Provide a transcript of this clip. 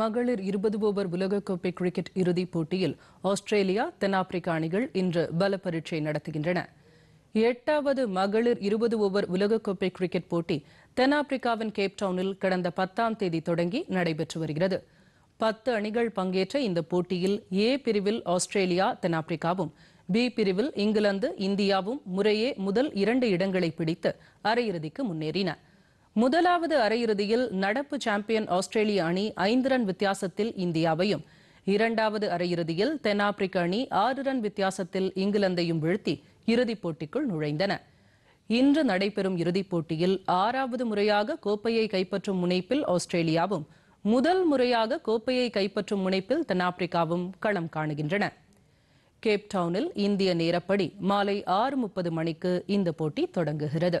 மகளிர் இருபது ஓவர் உலகக்கோப்பை கிரிக்கெட் இறுதிப் போட்டியில் ஆஸ்திரேலியா தென்னாப்பிரிக்கா அணிகள் இன்று பல பரீட்சை நடத்துகின்றன எட்டாவது மகளிர் இருபது ஓவர் உலகக்கோப்பை கிரிக்கெட் போட்டி தென்னாப்பிரிக்காவின் கேப்டவுனில் கடந்த பத்தாம் தேதி தொடங்கி நடைபெற்று வருகிறது பத்து அணிகள் பங்கேற்ற இந்த போட்டியில் ஏ பிரிவில் ஆஸ்திரேலியா தென்னாப்பிரிக்காவும் பி பிரிவில் இங்கிலாந்து இந்தியாவும் முறையே முதல் இரண்டு இடங்களை பிடித்து அரையிறுதிக்கு முன்னேறின முதலாவது அரையிறுதியில் நடப்பு சாம்பியன் ஆஸ்திரேலிய அணி ஐந்து ரன் வித்தியாசத்தில் இந்தியாவையும் இரண்டாவது அரையிறுதியில் தென்னாப்பிரிக்க அணி ஆறு ரன் வித்தியாசத்தில் இங்கிலாந்தையும் வீழ்த்தி இறுதிப் போட்டிக்குள் நுழைந்தன இன்று நடைபெறும் இறுதிப் போட்டியில் ஆறாவது முறையாக கோப்பையை கைப்பற்றும் முனைப்பில் ஆஸ்திரேலியாவும் முதல் முறையாக கோப்பையை கைப்பற்றும் முனைப்பில் தென்னாப்பிரிக்காவும் களம் காணுகின்றன கேப்டவுனில் இந்திய நேரப்படி மாலை ஆறு முப்பது மணிக்கு இந்த போட்டி தொடங்குகிறது